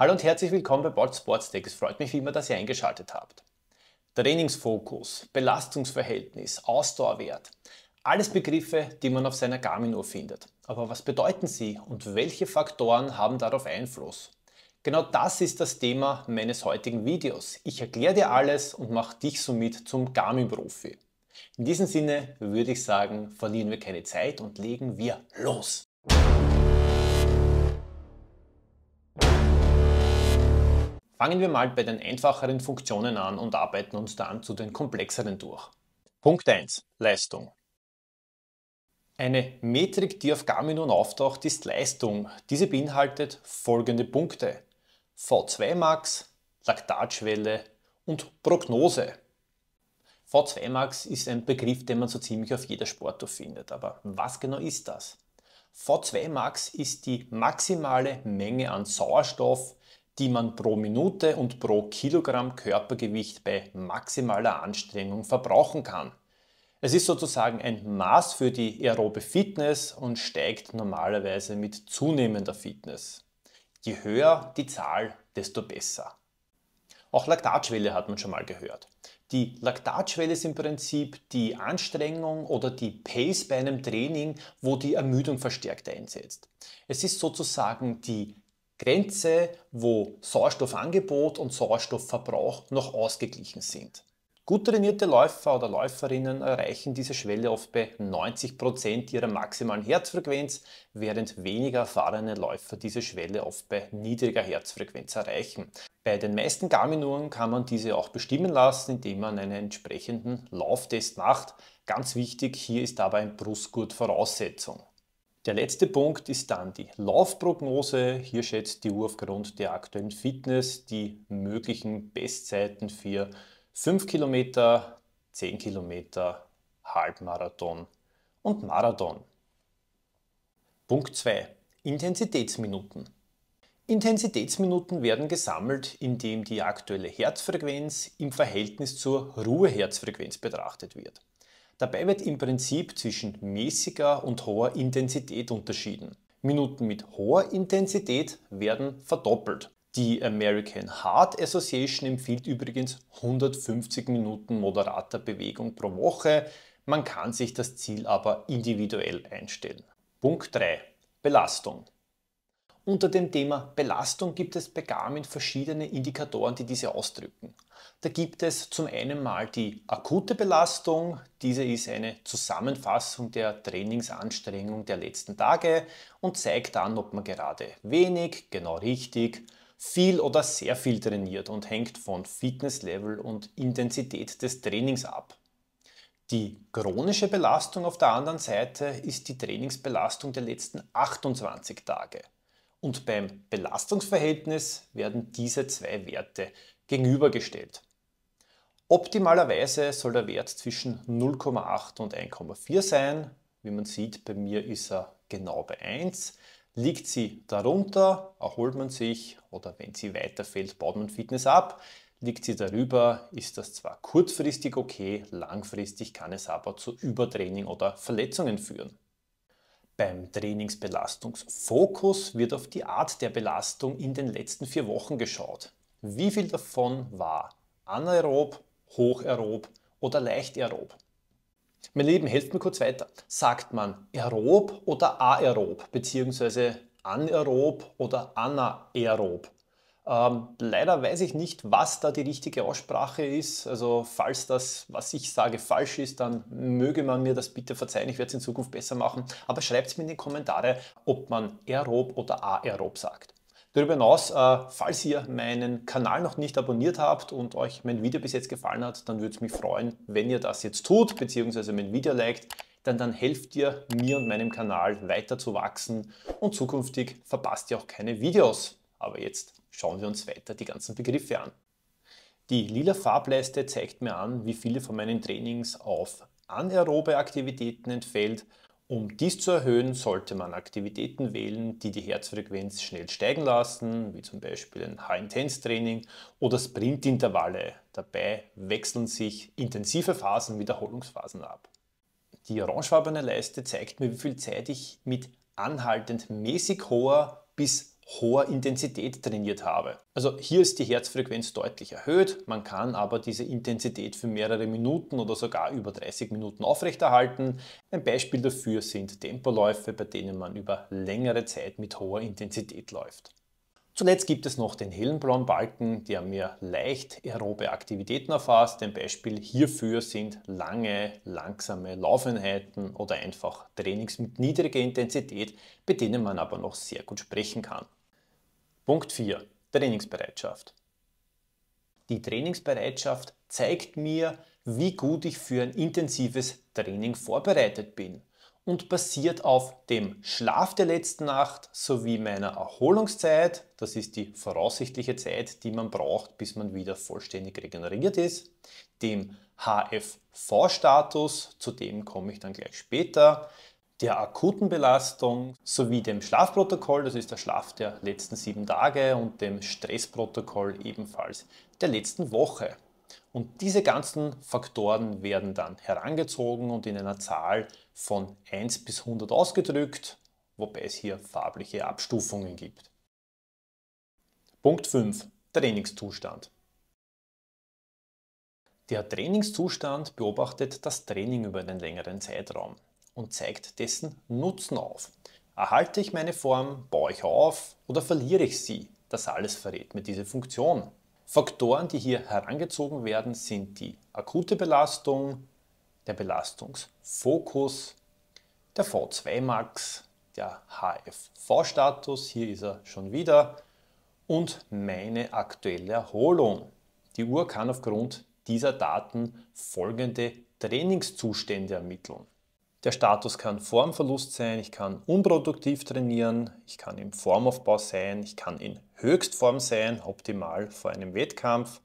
Hallo und herzlich willkommen bei Bolt Sports Tech. Es freut mich wie immer, dass ihr eingeschaltet habt. Trainingsfokus, Belastungsverhältnis, Ausdauerwert. Alles Begriffe, die man auf seiner Garmin-Uhr findet. Aber was bedeuten sie und welche Faktoren haben darauf Einfluss? Genau das ist das Thema meines heutigen Videos. Ich erkläre dir alles und mache dich somit zum Garmin-Profi. In diesem Sinne würde ich sagen, verlieren wir keine Zeit und legen wir los. Fangen wir mal bei den einfacheren Funktionen an und arbeiten uns dann zu den komplexeren durch. Punkt 1. Leistung. Eine Metrik, die auf Garminon auftaucht, ist Leistung. Diese beinhaltet folgende Punkte. V2max, Laktatschwelle und Prognose. V2max ist ein Begriff, den man so ziemlich auf jeder Sporttour findet. Aber was genau ist das? V2max ist die maximale Menge an Sauerstoff die man pro Minute und pro Kilogramm Körpergewicht bei maximaler Anstrengung verbrauchen kann. Es ist sozusagen ein Maß für die aerobe Fitness und steigt normalerweise mit zunehmender Fitness. Je höher die Zahl, desto besser. Auch Laktatschwelle hat man schon mal gehört. Die Laktatschwelle ist im Prinzip die Anstrengung oder die Pace bei einem Training, wo die Ermüdung verstärkt einsetzt. Es ist sozusagen die Grenze, wo Sauerstoffangebot und Sauerstoffverbrauch noch ausgeglichen sind. Gut trainierte Läufer oder Läuferinnen erreichen diese Schwelle oft bei 90% Prozent ihrer maximalen Herzfrequenz, während weniger erfahrene Läufer diese Schwelle oft bei niedriger Herzfrequenz erreichen. Bei den meisten garmin kann man diese auch bestimmen lassen, indem man einen entsprechenden Lauftest macht. Ganz wichtig, hier ist aber ein Brustgurt Voraussetzung. Der letzte Punkt ist dann die Laufprognose. Hier schätzt die Uhr aufgrund der aktuellen Fitness die möglichen Bestzeiten für 5 Kilometer, 10 Kilometer, Halbmarathon und Marathon. Punkt 2. Intensitätsminuten. Intensitätsminuten werden gesammelt, indem die aktuelle Herzfrequenz im Verhältnis zur Ruheherzfrequenz betrachtet wird. Dabei wird im Prinzip zwischen mäßiger und hoher Intensität unterschieden. Minuten mit hoher Intensität werden verdoppelt. Die American Heart Association empfiehlt übrigens 150 Minuten moderater Bewegung pro Woche. Man kann sich das Ziel aber individuell einstellen. Punkt 3. Belastung. Unter dem Thema Belastung gibt es bei Garmin verschiedene Indikatoren, die diese ausdrücken. Da gibt es zum einen mal die akute Belastung, diese ist eine Zusammenfassung der Trainingsanstrengung der letzten Tage und zeigt an, ob man gerade wenig, genau richtig, viel oder sehr viel trainiert und hängt von Fitnesslevel und Intensität des Trainings ab. Die chronische Belastung auf der anderen Seite ist die Trainingsbelastung der letzten 28 Tage und beim Belastungsverhältnis werden diese zwei Werte gegenübergestellt. Optimalerweise soll der Wert zwischen 0,8 und 1,4 sein. Wie man sieht, bei mir ist er genau bei 1. Liegt sie darunter, erholt man sich oder wenn sie weiterfällt, baut man Fitness ab. Liegt sie darüber, ist das zwar kurzfristig okay, langfristig kann es aber zu Übertraining oder Verletzungen führen. Beim Trainingsbelastungsfokus wird auf die Art der Belastung in den letzten vier Wochen geschaut. Wie viel davon war anaerob, hochaerob oder leicht Mein Lieben, helft mir kurz weiter. Sagt man aerob oder aerob, beziehungsweise anaerob oder anaerob? Ähm, leider weiß ich nicht, was da die richtige Aussprache ist. Also falls das, was ich sage, falsch ist, dann möge man mir das bitte verzeihen. Ich werde es in Zukunft besser machen. Aber schreibt es mir in die Kommentare, ob man aerob oder aerob sagt. Darüber hinaus, äh, falls ihr meinen Kanal noch nicht abonniert habt und euch mein Video bis jetzt gefallen hat, dann würde es mich freuen, wenn ihr das jetzt tut, beziehungsweise mein Video liked, denn dann helft ihr mir und meinem Kanal weiter zu wachsen und zukünftig verpasst ihr auch keine Videos. Aber jetzt schauen wir uns weiter die ganzen Begriffe an. Die lila Farbleiste zeigt mir an, wie viele von meinen Trainings auf anaerobe Aktivitäten entfällt. Um dies zu erhöhen, sollte man Aktivitäten wählen, die die Herzfrequenz schnell steigen lassen, wie zum Beispiel ein High-Intense-Training oder Sprintintervalle. Dabei wechseln sich intensive Phasen, Wiederholungsphasen ab. Die orangefarbene Leiste zeigt mir, wie viel Zeit ich mit anhaltend mäßig hoher bis hoher Intensität trainiert habe. Also hier ist die Herzfrequenz deutlich erhöht, man kann aber diese Intensität für mehrere Minuten oder sogar über 30 Minuten aufrechterhalten. Ein Beispiel dafür sind Tempoläufe, bei denen man über längere Zeit mit hoher Intensität läuft. Zuletzt gibt es noch den hellen blauen balken der mir leicht aerobe Aktivitäten erfasst. Ein Beispiel hierfür sind lange, langsame Laufeinheiten oder einfach Trainings mit niedriger Intensität, bei denen man aber noch sehr gut sprechen kann. Punkt 4. Trainingsbereitschaft. Die Trainingsbereitschaft zeigt mir, wie gut ich für ein intensives Training vorbereitet bin und basiert auf dem Schlaf der letzten Nacht sowie meiner Erholungszeit, das ist die voraussichtliche Zeit, die man braucht, bis man wieder vollständig regeneriert ist, dem HFV-Status, zu dem komme ich dann gleich später, der akuten Belastung sowie dem Schlafprotokoll, das ist der Schlaf der letzten sieben Tage und dem Stressprotokoll ebenfalls der letzten Woche. Und diese ganzen Faktoren werden dann herangezogen und in einer Zahl von 1 bis 100 ausgedrückt, wobei es hier farbliche Abstufungen gibt. Punkt 5. Trainingszustand. Der Trainingszustand beobachtet das Training über einen längeren Zeitraum und zeigt dessen Nutzen auf. Erhalte ich meine Form, baue ich auf oder verliere ich sie? Das alles verrät mir diese Funktion. Faktoren, die hier herangezogen werden, sind die akute Belastung, der Belastungsfokus, der V2max, der HFV-Status, hier ist er schon wieder, und meine aktuelle Erholung. Die Uhr kann aufgrund dieser Daten folgende Trainingszustände ermitteln. Der Status kann Formverlust sein, ich kann unproduktiv trainieren, ich kann im Formaufbau sein, ich kann in Höchstform sein, optimal vor einem Wettkampf.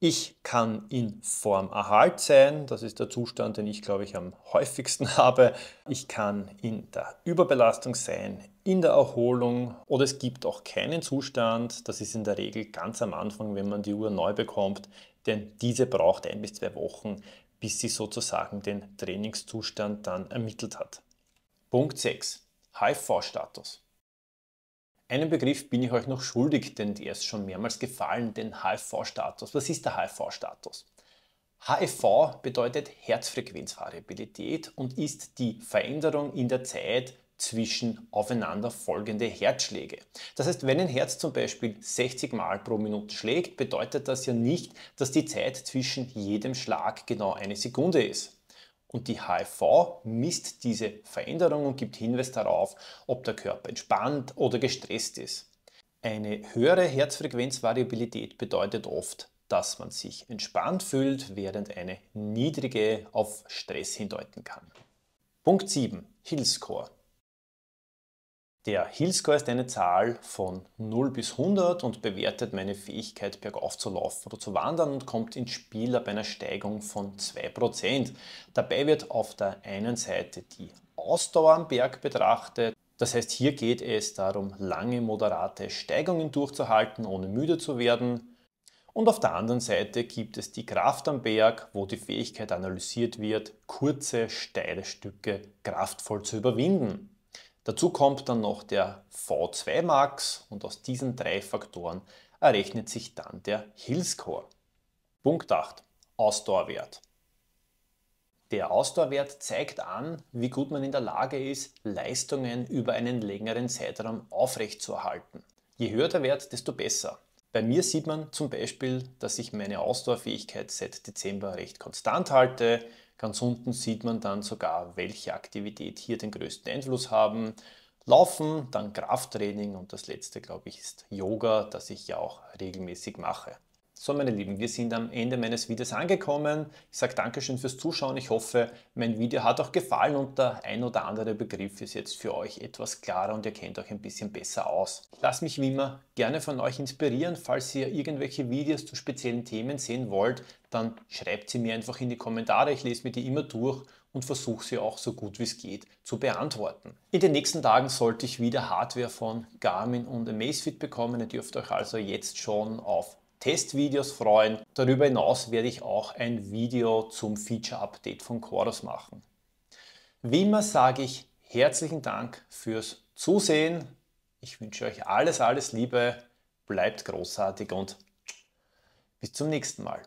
Ich kann in Formerhalt sein, das ist der Zustand, den ich glaube ich am häufigsten habe. Ich kann in der Überbelastung sein, in der Erholung oder es gibt auch keinen Zustand. Das ist in der Regel ganz am Anfang, wenn man die Uhr neu bekommt, denn diese braucht ein bis zwei Wochen, bis sie sozusagen den Trainingszustand dann ermittelt hat. Punkt 6. HIV-Status. Einen Begriff bin ich euch noch schuldig, denn der ist schon mehrmals gefallen, den HIV-Status. Was ist der HIV-Status? HIV bedeutet Herzfrequenzvariabilität und ist die Veränderung in der Zeit zwischen aufeinanderfolgende Herzschläge. Das heißt, wenn ein Herz zum Beispiel 60 Mal pro Minute schlägt, bedeutet das ja nicht, dass die Zeit zwischen jedem Schlag genau eine Sekunde ist. Und die HIV misst diese Veränderung und gibt Hinweis darauf, ob der Körper entspannt oder gestresst ist. Eine höhere Herzfrequenzvariabilität bedeutet oft, dass man sich entspannt fühlt, während eine niedrige auf Stress hindeuten kann. Punkt 7. Hillscore. Der Hillscore ist eine Zahl von 0 bis 100 und bewertet meine Fähigkeit, bergauf zu laufen oder zu wandern und kommt ins Spiel ab einer Steigung von 2%. Dabei wird auf der einen Seite die Ausdauer am Berg betrachtet. Das heißt, hier geht es darum, lange moderate Steigungen durchzuhalten, ohne müde zu werden. Und auf der anderen Seite gibt es die Kraft am Berg, wo die Fähigkeit analysiert wird, kurze, steile Stücke kraftvoll zu überwinden. Dazu kommt dann noch der V2 Max und aus diesen drei Faktoren errechnet sich dann der Hill Score. Punkt 8. Ausdauerwert. Der Ausdauerwert zeigt an, wie gut man in der Lage ist, Leistungen über einen längeren Zeitraum aufrechtzuerhalten. Je höher der Wert, desto besser. Bei mir sieht man zum Beispiel, dass ich meine Ausdauerfähigkeit seit Dezember recht konstant halte. Ganz unten sieht man dann sogar, welche Aktivität hier den größten Einfluss haben. Laufen, dann Krafttraining und das letzte, glaube ich, ist Yoga, das ich ja auch regelmäßig mache. So, meine Lieben, wir sind am Ende meines Videos angekommen. Ich sage Dankeschön fürs Zuschauen. Ich hoffe, mein Video hat auch gefallen und der ein oder andere Begriff ist jetzt für euch etwas klarer und ihr kennt euch ein bisschen besser aus. Ich mich wie immer gerne von euch inspirieren. Falls ihr irgendwelche Videos zu speziellen Themen sehen wollt, dann schreibt sie mir einfach in die Kommentare. Ich lese mir die immer durch und versuche sie auch so gut wie es geht zu beantworten. In den nächsten Tagen sollte ich wieder Hardware von Garmin und Amazfit bekommen. Ihr dürft euch also jetzt schon auf Testvideos freuen. Darüber hinaus werde ich auch ein Video zum Feature-Update von Chorus machen. Wie immer sage ich herzlichen Dank fürs Zusehen. Ich wünsche euch alles, alles Liebe, bleibt großartig und bis zum nächsten Mal.